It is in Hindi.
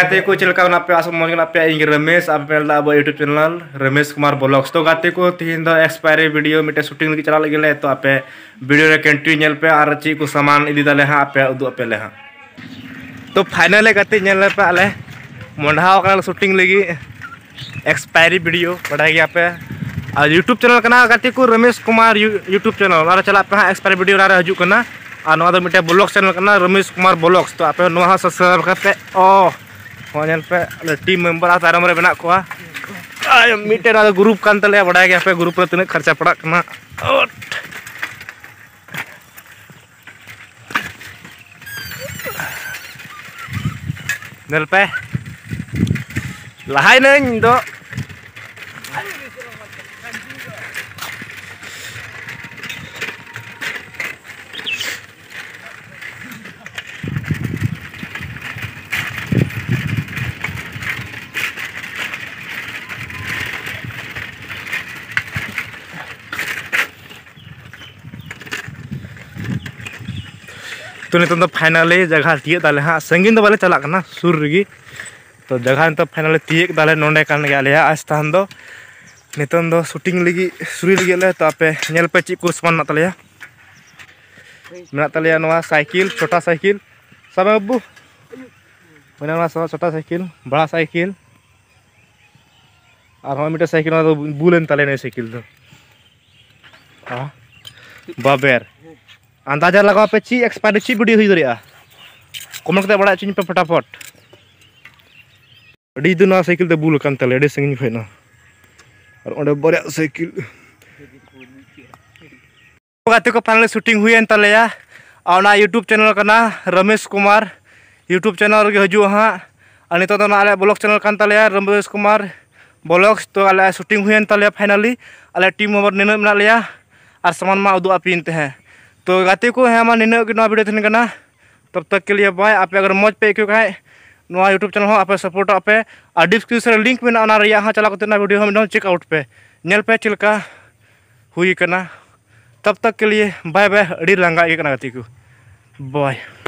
गाते गातेको चिल्काउन पे आसम मन पे इंग रमेश आप मेरा अब YouTube channel Ramesh Kumar vlogs तो गाते को तीन दो एक्सपायरी वीडियो मिटे शूटिंग लगे चला लगे तो आपे वीडियो रे कंटिन्यू नेल पे आर ची को सामान इदी दले हा आपे उदु आपे ले हा तो फाइनल गाते नेल पे आले मोंढाव का शूटिंग लगी एक्सपायरी वीडियो पढ़ा गया पे आ यूट्यूब चैनल कना गाते को रमेश कुमार यूट्यूब चैनल और चला पे हां एक्सपायरी वीडियो रे हजु कना आ नोदा मिटे ब्लॉग चैनल कना रमेश कुमार ब्लॉग्स तो आपे नोहा सब्सक्राइब करते ओ ᱧᱮᱞ ᱯᱮ ᱟᱞᱮ ᱴᱤᱢ ᱢᱮᱢᱵᱟᱨ ᱟ ᱛᱟᱭᱨᱚᱢ ᱨᱮ ᱢᱮᱱᱟᱜ ᱠᱚᱣᱟ ᱟᱭ ᱢᱤᱫᱴᱮᱱ ᱟᱫᱚ ᱜᱨᱩᱯ ᱠᱟᱱ ᱛᱟᱞᱮᱭᱟ ᱵᱟᱰᱟᱭ ᱜᱮᱭᱟ ᱯᱮ ᱜᱨᱩᱯ ᱨᱮ ᱛᱤᱱᱟᱹᱜ ᱠᱷᱚᱨᱪᱟ ᱯᱟᱲᱟᱜ ᱠᱟᱱᱟ ᱧᱮᱞ ᱯᱮ ᱞᱟᱦᱟᱭ ᱱᱟᱹᱧ ᱤᱧ ᱫᱚ तो नितम फाइनली जगह तीय दाले हाँ संगीन तो बाले चलना सुर रे तो जगह नित फाइनली तीये दाले आलिया आज तहन दो नितम दो शूटिंग लगी सुरी लगे तो आपे पे चीज को सामान तलिया सैकिल छोटा सैकिल सब बाबू मैंने छोटा सैकिल बड़ा सैकिल और हम मिट्टे साइकिल बुलेन तले साइकिल दो बाबेर अंदाजा लगा पे ची एक्सपायर ची बुडी हुई दरिया कमेंट करते बड़ा चीज पे फटाफट अड़ी दुना साइकिल ते तो बुल कान तले सिंगिंग संगिन ना और उन्हें बड़े साइकिल गाते को पहले शूटिंग हुई एन या और ना यूट्यूब चैनल का ना रमेश कुमार यूट्यूब चैनल के हजू हाँ और नितो तो ना अलग ब्लॉग चैनल कान तलेया रमेश कुमार ब्लॉग तो अलग शूटिंग हुई एन तलेया फाइनली अलग टीम ओवर निर्णय मेना लिया और सामान मा उदु अपीन ते हैं तो गाते को है हमारा भिडियो वीडियो थे तब तक के लिए बाय आप अगर मौज पे क्यों ना यूट्यूब चैनल आप सपोर्ट पे और डिस्क्रिप्शन लिंक में चला भिडियो वीडियो चेकआउट पे नल पे चलका हुई तब तक के लिए बाय बाय अड़ी लांगा गाते को बाय